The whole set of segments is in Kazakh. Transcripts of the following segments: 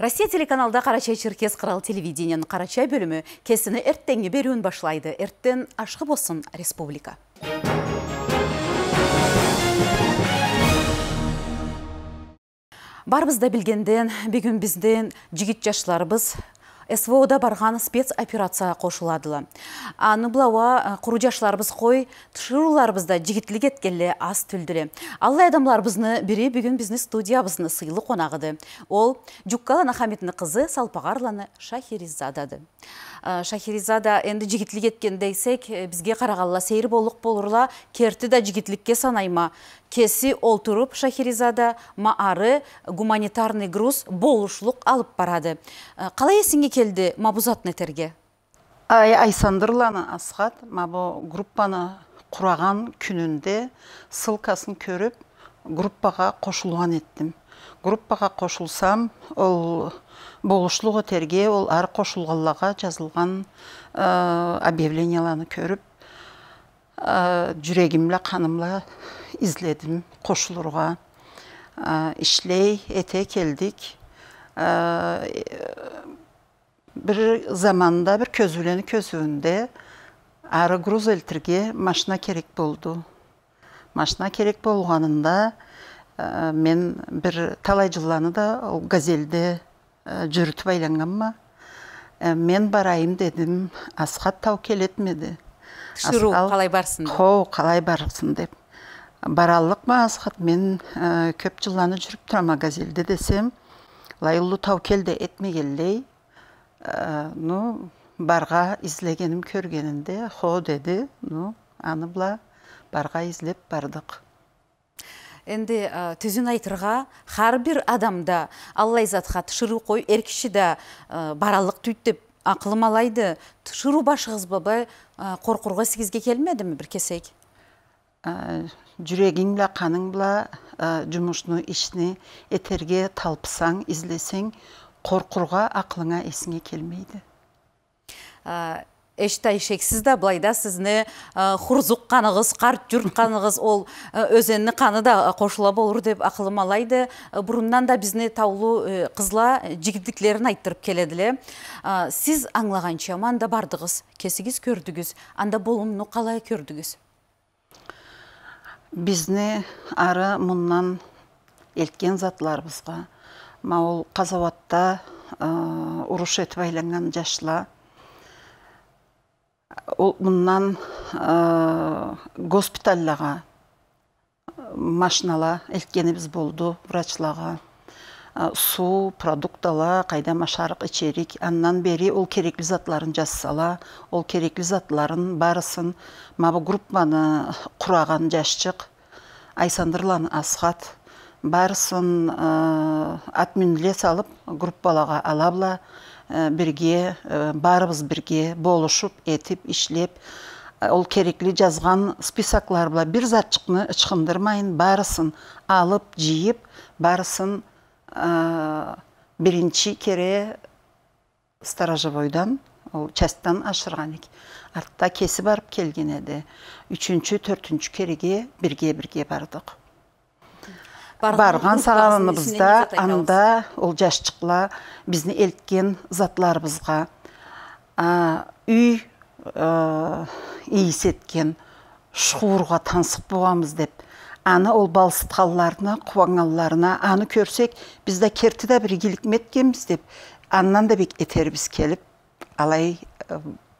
Россия телеканалда Қарачай Черкес қырал телевидениен Қарачай бөлімі кесіні әрттенге беруін башлайды. Әрттен ашқы болсын республика. Барбызда білгенден, бүгін бізден жігіт жашларыбыз СВОда барған спец операция қошыладылы. Аны бұлауа құрудяшыларбыз қой, тұшыруларбызда жігітілік еткелі аз түлділі. Аллай адамларбызны бірі бүгін бизнес студиябызны сұйылы қонағыды. Ол Джуккала Нахаметтіні қызы Салпағарланы Шахеризадады. Шахеризада әнді жігітілік еткен дейсек, э, бізге қарағалла сейір болық болырла, керті да жігітлікке санайма кеси олтуруп шахиризада маары гуманитарный груз болушлук алып барады ә, қалай эсиңе келді мабузат нетерге ай айсандырланы асхат мабу группаны құраған күнінде ссылкасын көріп группаға қошылған еттім группаға қошылсам ол болушлығы терге ол ар қошылғаллаға жазылған ә, объявленияланы көріп ә, жүрегімлі қанымлы izledim koşulurga. Ишлей, işley ete geldik. bir zamanda bir közüleni közünde груз машина керек болды. Машина керек болғанында мен бір талай жылланы да газелде жүрүтүп жүрітіп мен барайын дедім асхат тау келетмеді түсіру қалай барсын қалай барсын деп ма асхат мен э, көп жылланы жүріп тұрама газелде десем лайыллы таукелде ә, э, ну барға излегенім көргенінде хо деді ну аны бұла барға излеп бардық енді ә, э, түзін айтырға бир адамда аллай затқа тышыру қой еркіші да ә, баралық түйт деп ақылым алайды тышыру башығыз бабай ә, қорқырға келмеді ме бір кесек Ә, жүрегің бла қаның бла ә, жұмышны ішіне етерге талпысаң излесең қорқұрға ақылыңа есіңе келмейді ә, эштай шексіз да былай да сізні хурзук карт ол өзенні қаны да қошыла болур деп акылым алайды бұрыннан да бізне таулы қызла жигідіклерін айттырып келеділе. сіз аңлағанша мында бардыңыз кесігіз көрдігіз анда болумну қалай көрдігіз бізне ары мұннан элткен затларыбызга Маул ол қазаватта уруш этип айланган жашыла ол мұннан госпитальлага машинала біз болды врачлаға суу продуктала қайдама шарық ичерик андан бери ол керектүү затларын жазсала ол керектүү затларын барысын мабы группаны құраған жашчык айсандырлан асхат баарысын админле салып группалага алабла бирге барыбыз бірге болушуп этип ішлеп. ол керекли жазған списоклар бір зат шықны барысын алып жиып барысын ә, э, бірінші кере сторожевойдан ол часттан ашырған екен артта кесі барып келген еді үшінші төртінші кереге бірге бірге бардық барған сағанымызда анда ол жашчықла бізді элткен затларыбызға э, үй э, иіс еткен шуырға боламыз деп аны ол балсытқанларына қуанғанларына аны көрсек бізді керті да деп аннан да бек етербіз келіп алай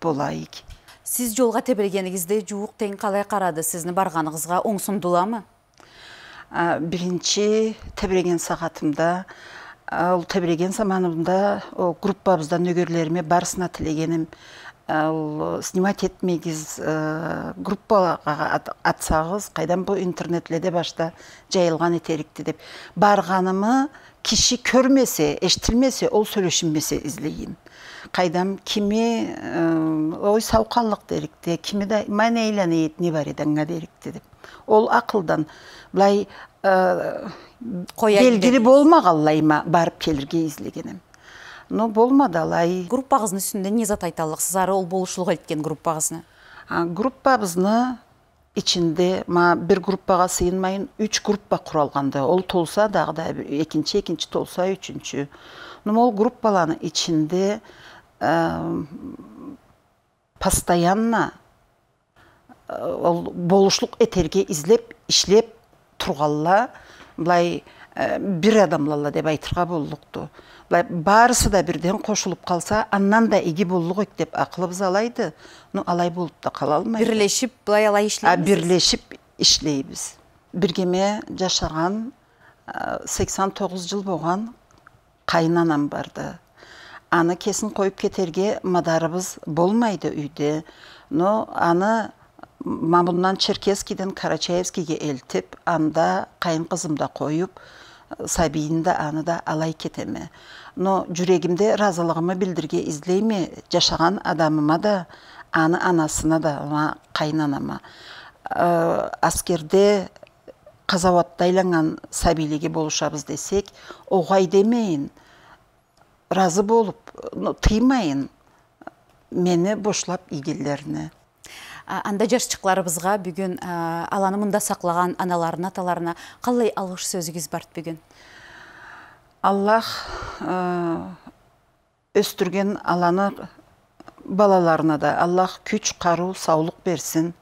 болайық сіз жолға тебелгеніңізде жуық тең қалай қарады сізні барғаныңызға оңсындыла ма бірінші тебіреген сағатымда ол тебіреген заманымда ол группабызда нөгерлеріме барысына тілегенім ал э, снимать етмегіз э, группаға атсағыз қайдан бұл интернетледе башта жайылған етерікті деп барғанымы кіші көрмесе эшитилмесе ол сөйлөшүнбесе излейин Қайдан кими э, ой сауқанлық дерикти кими да мен эйланет не бар эдеңа дерикти деп ол ақылдан былай белгилүү болмагаллайма барып келірге излегеним но болмадалай группагыздын үстүндө не зат айта аласыз ары ол болушулук элткен группагызны группабызны ичинде ма бир группага сыйынмайын үч группа құралғанды ол толса дагы да екінші екінші толса үчүнчү но ол группалардын ичинде э, постоянно э, ол болушылық етерге издеп иштеп тургала былай бір адамлала деп айтырға болдықты. барысы да бірден қошылып қалса аннан да иги болдық деп ақылыбыз алайды ну алай болып та қала алмайды бірлесіп былай алай ишлейбіз бірлесіп ішлейміз біргеме жашаған 89 жыл болған қайнанам барды аны кесін қойып кетерге мадарыбыз болмайды үйде но аны мамуннан черкесскийден карачаевскийге елтіп анда қайын қызымда қойып аны да алай кетеме но жүрегімде разылығымы білдірге излейме жашаған адамыма да аны анасына да ма қайнанама ә, э, әскерде қазауатта болушабыз десек оғай демейін разы болып тыймайын мені бошлап игелеріне анда жарчықларыбызға бүгін аланы мында сақлаған аналарына аталарына қалай алғыш сөзіңіз бар бүгін аллах өстірген аланы балаларына да аллах күч қару саулық берсін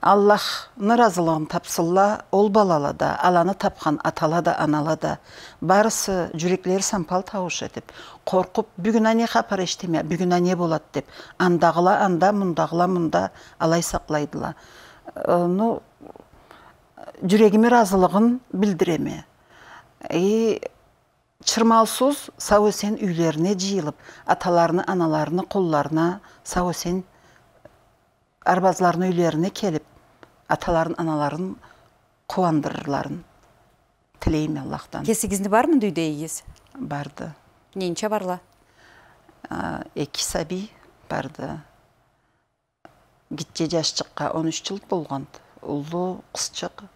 аллах разылығын тапсылла ол балала аланы тапқан аталада, да анала да барысы жүректері сампал тауыш етіп, қорқып бүгін әне қапар ештеме бүгін әне болады деп андағыла анда мұндағыла мұнда алай сақлайдыла э, ну жүрегіме разылығын білдіреме и чырмалсыз сау үйлеріне жиылып аталарыны, аналарыны, қолдарына сау жиылып арбазылардың үйлеріне келіп аталарын аналарын қуандырырларын тілеймін аллахтан кесігізінде бар ма үйде барды ненче барла эки саби барды Гитте жашчыкка он үч жыл болгон улуу кызчык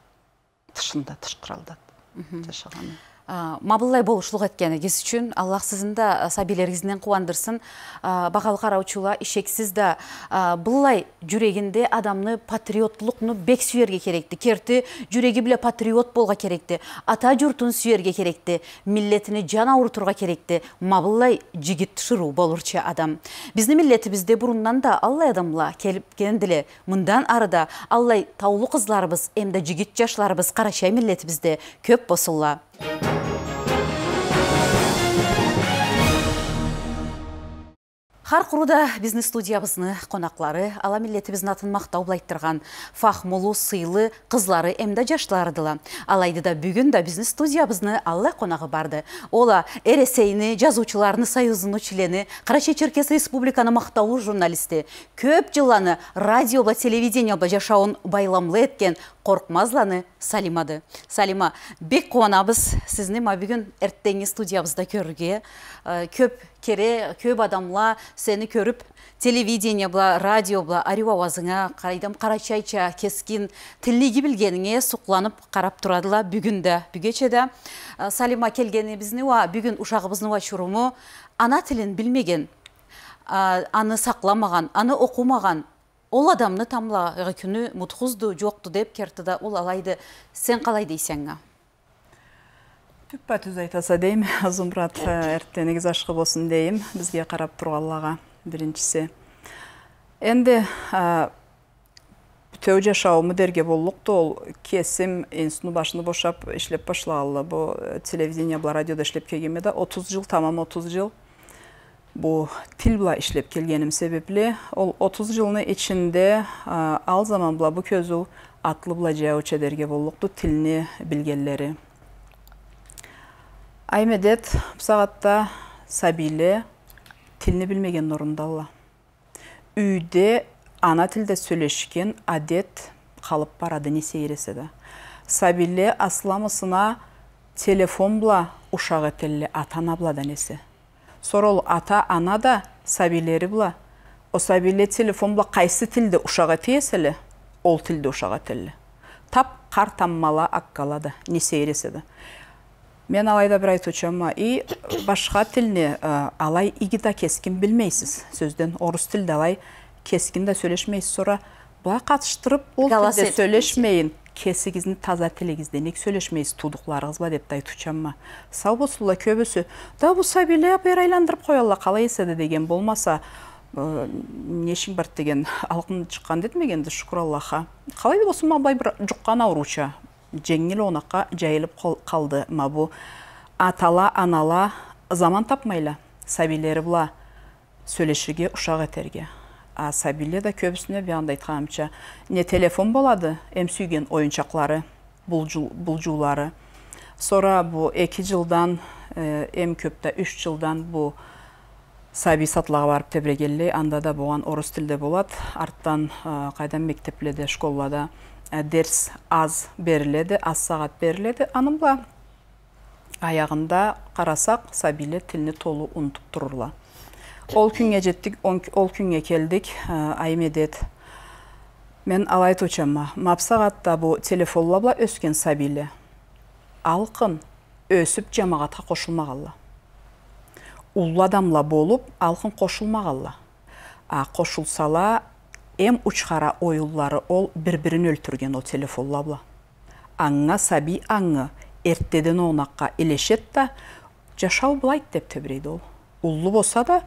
тышында тышкыралдат жашаганы мабыллай болушулук эткени үшін үчүн аллах сизин да қуандырсын кубандырсын багалы караучула ишексиз да былай жүрегинде адамны патриоттулукну бек сүйерге керекті, Керті жүрегі біле патриот болға керекті, ата журтун сүйерге керекті, милетіні жан тұрға керекті мабыллай жігіт шыру болурчу адам биздин миллетибизде бұрыннан да аллай адамла келіп мындан арыда аллай таулы кызларыбыз эмде жігіт жашларыбыз карачай миллетибизде көп болсунла Қар құруда студия студиябызны қонақлары, ала милетибиздин атын мақтау былайттырған фахмолу сыйлы қызлары әмді жаштылардыла. Алайды да бүгін да студия студиябызды алла қонағы барды. Ола әресейіні, жазуучыларыны, сайызыны үшілені, Қарашы Черкес Республиканы мақтауы журналисті. көп жыланы радио ба телевидение ба жашауын байламлы еткен қорқмазланы салимады салима бек қуанабыз сізіне ма бүгін әрттені студиябызда көрге. Ә, көп кере көп адамла сені көріп, телевидение бұла, радио бұла, арып авазыңа қарайдам қарачайча, кескен тілігі білгеніңе сұқланып қарап тұрадыла бүгінді. бүгечеді ә, салима келгені бізіне ба, бүгін ұшағы ана тілін білмеген ә, аны сақламаған аны оқымаған, ол адамны тамла күні мұтқызды жоқты деп да ол алайды сен қалай дейсең түппа түз айтаса дейм зумрат әртте э, негиз ашқы болсын дейм бізге қарап тұр аллаға біріншісі енді бүтөө э, жашауымы дерге ол кесим инсуну башыны бошап иштеп башлагалы бу э, телевидение радиодо иштеп келгенме да отуз жыл тамам отуз жыл Бұл тіл бұла ішіліп келгенім себеплі, ол 30 жылыны ішінде ал заман бұла бұл көзү атлы бұла жау чедерге болуқты тіліні білгелері. Аймедет сағатта сабиле тіліні білмеген норындалла үйде ана тілді сөйлешкен адет қалып барады несе ереседі. Сабилі асламысына телефон бұла ұшағы тілі атана бла дәнесі сорол ата ана да сабилери О сәбиле телефон бұла қайсы тілді ұшаға тиесілі ол тілді ұшаға тілі. тап кар таммала аққалады, не мен алайда бир айтуучумма и башқа тилни алай иги кескін білмейсіз сөзден. Орыс орус алай кескин да сөйлешмейсіз, сора ол тілді сөйлешмейін кесігізіні таза нек сөйлешмейсіз тудықларығыз ба деп те ма сау болсула көбісі, да булса беле айландырып алла, қалай еседі деген болмаса нешиң бар деген алкын чыккан дедим шүкір қалай аллаха калай ма мабай бір жуккан ауруча жеңил онаққа жайылып калды мабу атала анала заман тапмайла сабилери бұла сөйлешүүгө ушак а да көбісіне баяғыдай айтқанымша не телефон болады эм сүйген бұлжулары сора бұл 2 жылдан э, эм көпті үш жылдан бұл сәби сатылаға барып тебірегелле анда да болған орыс тілді болады арттан э, қайдан мектепледе школада э, дерс аз беріледі аз сағат беріледі анымла аяғында қарасақ сабиле тіліне толу ұнтып тұрырла ол күнге жеттік ол күнге келдик аймедет мен Мапсағатта бұл телефонла бұл өскен сабиле алқын өсіп жамағатқа қошылмағалы улла адамла болып алқын қошылмағалы а қошылсала эм учхара ойыллары ол бір бірін өлтірген ол телефонлабла Аңа саби аңы эрттеден онаққа елешет та жашау былайт деп тебірейді ол уллу болса да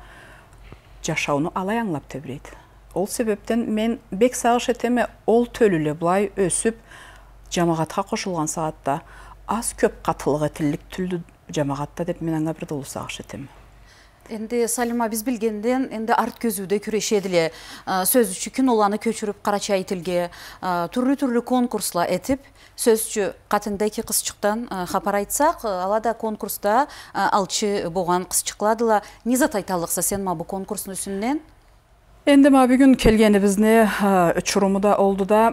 жашауны алай аңлап төбірейді. ол себептен мен бек сағыш етеме ол төлілі бұлай өсіп жамағатқа қосылған сағатта аз көп қатылығы тілік түлді жамағатта деп мен аңа бірді ұлы сағыш әтеме. Енді Салима біз білгенден енді арт көзуді күрешеділе сөз үші күн оланы көчіріп қарача айтілге түрлі-түрлі конкурсла әтіп, сөз үші қатында екі қысчықтан қапар айтсақ алада конкурста алчы болған қысчықладыла не зат айталықса сен ма бұ конкурсын үстінен Енді ма бүгін келгені бізне үшірумы да олды да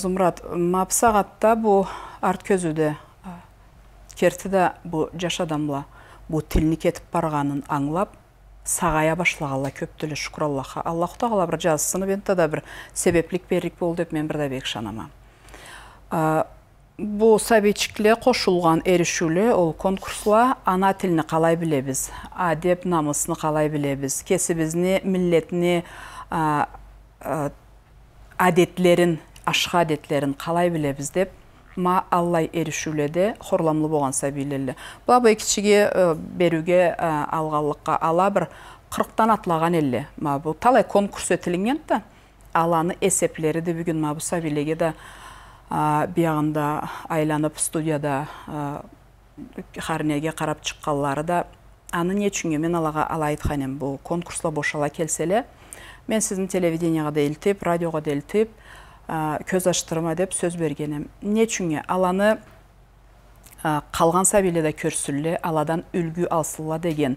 Зумрат мапсағатта арт көзуді керті да бұл жаш бұл тіліні кетіп барғанын аңлап сағая башлағала көп тілі шүкір аллаха аллаху тағала бір жазысыны, енді да бір себеплік берік бол деп мен бірдабек шанама бұл сәбичикле қошылған ерішулі ол конкурсла ана тіліні қалай білебіз адеп намысыны қалай білебіз кесібізні милетіне әдетлерін ашқа әдетлерін қалай білебіз деп ма аллай эришүүледе хорламлы болған сабийлерли Бұл кичиге э, беруге э, алғалыққа ала бір кырктан атлаған эле ма талай конкурс өтүлген ті, аланы эсеплери де бүгін ма бұл де да биягында айланып студияда қарынеге э, қарап чыкканлары да аны не чүнге мен алаға ала айткан бұл конкурсла бошала келселі, мен сіздің телевидениега да радиоға дейлтіп, көз аштырма деп сөз бергенім не аланы қалған сәбеледі көрсүлле аладан үлгі алсылла деген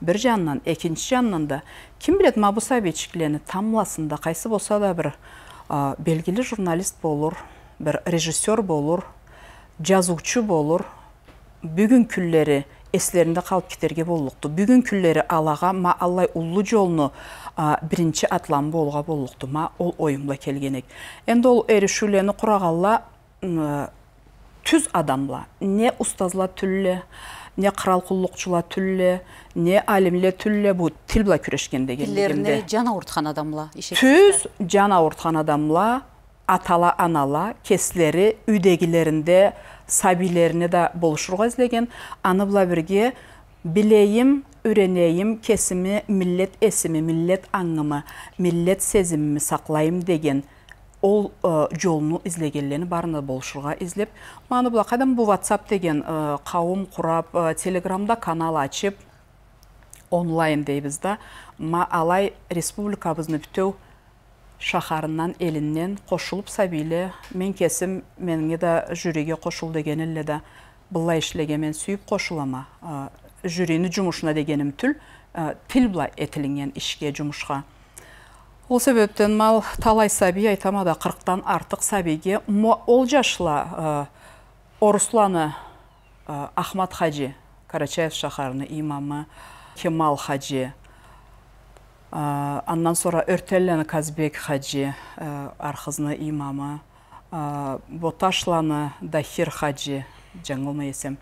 бір жанынан екінші жанынан да кім билет мабу тамласында қайсы болса да бір ә, белгілі журналист болур бір режиссер болур болыр, болур күллері эслеринде қалып кетерге болдықты бүгін күллері алаға ма аллай ұлы жолыны бірінші атлан болға болдықты ма ол ойымда келген ек энди ол эришүүлөрүнү құрағалла түз адамла не ұстазла түлле не қырал түлле не алимле түлле бұл тил била күрешкенде келгенде тилдерине жан ауыртқан адамла түз жан ауыртқан адамла атала анала кесілері үйдегілерінде сабилеріне да болушырға іздеген аны бұла бірге білейім үренейім кесімі миллет есімі миллет аңымы миллет сезімімі сақлайым деген ол ә, жолыну барында болушырға іздеп. излеп маны бұла кадам бұл whatsapp деген қауым, құрап, телеграмда канал ашып онлайн дейбізді. ма алай республикабызны бүтөө шахарынан елінен қошылып сабиле мен кесім меніңі да жүреге кошул деген эле да бұлай ишлеге мен сүйіп қошылама. жүрені жұмышына дегенім түл тіл бұлай әтілінген ишке жұмышға. Ол себептен мал талай саби айтама да артық сабиге ол жашыла Орысланы Ахмат Хаджи, Карачаев шахарыны имамы Кемал Хаджи, андан қазбек хаджи Казбек э, Hacı, имамы имамы, боташланы дахир хаджи жаңылма есем.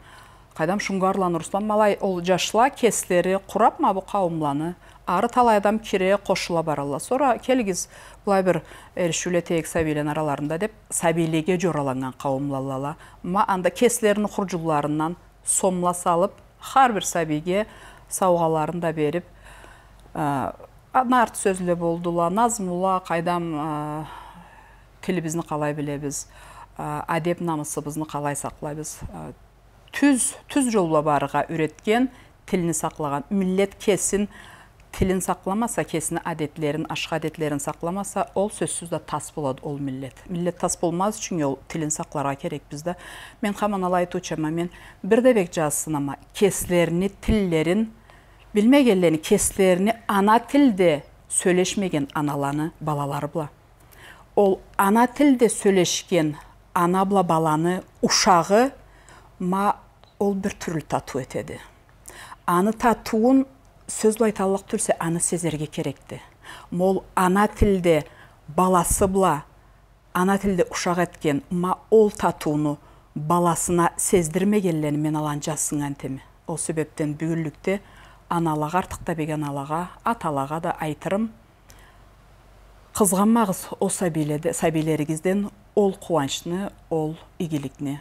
Қайдам Шунгарлан Руслан Малай ол жашла кестері құрап ма бұл қауымланы, ары талай адам кире қошыла баралла. Сора келгіз бұлай бір әршуле тек сәбейлен араларында деп сәбейлеге жораланған қауымлалала. Ма анда кеслерінің құрджуларынан сомла салып, хар бір сауғаларын да беріп, нарт сөзлі болдула ұла, қайдам тілібізді қалай білебіз әдеп намысы намысыбызды қалай сақлайбыз түз түз жолла барыға үйреткен тілін сақлаған миллет кесін тілін сақыламаса, кесін әдетлерін ашқа әдетлерін сақыламаса, ол сөзсіз да тас болады ол миллет миллет тас болмаз үшін ол тілін сақыларға керек бізді. мен қаман алайты ұчама, мен бірдебек жасынама кеслеріні, Білмегелені кесилерини ана тілді сөйлешмеген аналаны балалары бұла. ол ана тілді сөйлешкен ана бұла баланы ұшағы ма ол бір түрлі тату этеди аны татуын сөз байталық түрсе аны сезерге керекті. мол ана тілді баласы бұла, ана тілді ушак еткен ма ол татуыны баласына сездірмегелені мен алан жасың әнтемі. ол себептен ұшағы аналаға беген алаға аталаға да айтырым қызғанмағыз ол сәбилерді ол қуаншыны, ол игілікіне.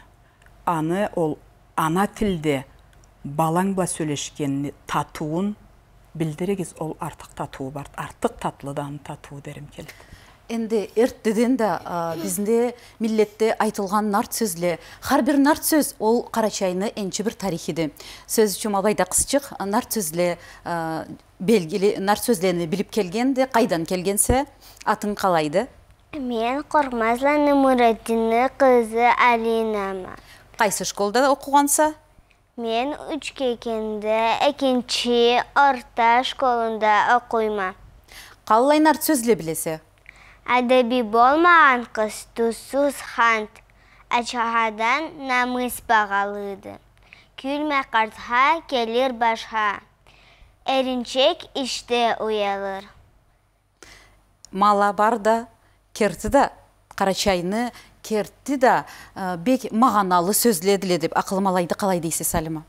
аны ол ана тілде балаң ба сөйлешкенні татуын білдірегіз ол артық татуы бар артық татлыдан тату дерім келді енді эрттеден да ә, бізде милетте айтылған нарт сөзле Қар бир нарт сөз ол қарачайны энчи бір тарихиді. сөз үчүн абайда кызчык нарт сөзле ә, нарт сөзлени билип келгенде қайдан келгенсе атың қалайды? мен мұрадыны қызы кызы алинамын Қайсы школда оқығанса Мен үч екенді экинчи орта школында окуйман. Каллай нарт сөзле билесе? әдеби болмаған қыз тұссыз хант әчағадан намыс бағалыды күлмә қартха келер башқа әрінчек іште ұялыр мала бар да, керті да қарачайны кертті да бек мағаналы сөзледіле деп ақылмалайды қалай дейсіз сәлима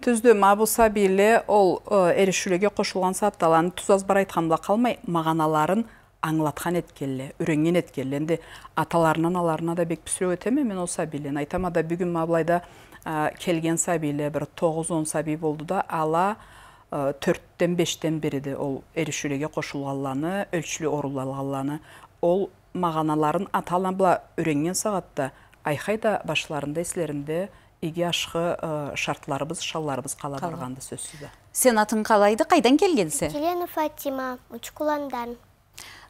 түзді мабуса сабиле ол ә, э, ерішулеге қосылған сапталаны тұзаз аз бар қалмай мағаналарын аңлатқан еткелі, үрінген еткелі. енді аталарынан аларына да бек пісіру өтеме мен ол сәбилен Айтама да бүгін мабылайда келген сәбиле бір 9-10 саби болды да ала 4-тен, 5-тен береді ол әрішілеге қошылғаланы, өлшілі орылғаланы. ол мағаналарын аталан бұла үрінген сағатта айқайда башыларында, есілерінде иге ашқы шартларыбыз шалларыбыз қала барғанды сөзсіз сен атың қалайды қайдан келгенсі келені фатима учкуландан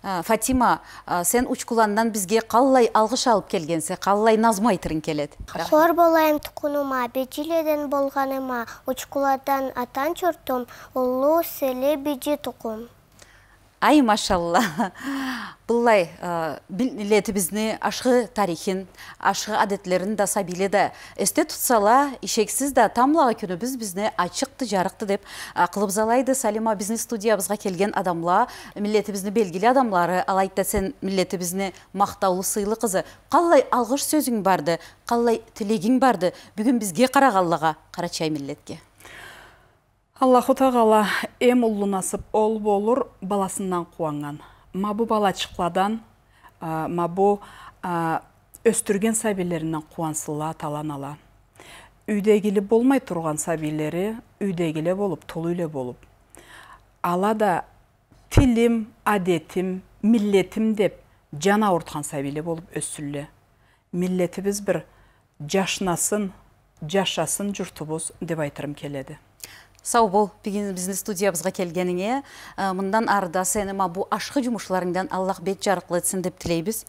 фатима сен учкуландан бизге калай алгыш алып келгенсиң калай назм айтырың келет шор болайын тукунума бежиледен болганыма учкуладан атан журтум улуу сели бижи тукум Ай, машалла. Бұлай, э, білеті білетімізні ашқы тарихин, ашқы адетлерін да сабиледі. Әсте тұтсала, ішексіз да тамлаға күні біз бізні ачықты, жарықты деп қылып э, залайды. Салима бизнес студиябызға келген адамла, милетімізні белгілі адамлары, алайтта сен милетімізні мақтаулы сыйлы қызы. Қалай алғыш сөзің барды, қалай тілегің барды, бүгін бізге қарағаллыға, қарачай милетке. Аллаху тағала эм ұлы насып ол болыр баласынан қуанған. Мабу бала чықладан, мабу өстірген өстірген сәбилерінен талан ала Үйдегілі болмай тұрған сабилері үйдегілі болып, толуйле болып. да тілім, адетім, милетім деп жана ұртқан сабиле болып Милеті біз бір жашынасын жашасын жұртыбыз деп айтырым келеді сау бол биздин студиябызга келгеніңе. Ә, мындан арыда да ма бу ашқы жұмышларыңдан аллах бет жарқылы этсин деп тилейбиз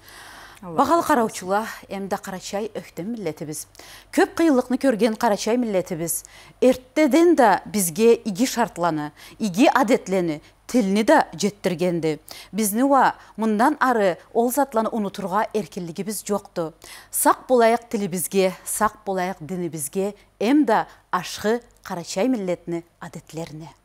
бағалы қараучыла әмді қарачай өктем біз. Көп қиылықны көрген қарачай милletimiz Әрттеден да бізге иги шартланы, иги адетлені, тіліні да жеттіргенді. Бізні уа мұндан ары ол затланы ұнытырға біз жоқты. Сақ болайық тілі бізге, сақ болайық діні бізге, әмді ашқы Қарачай милетіні адетлеріне.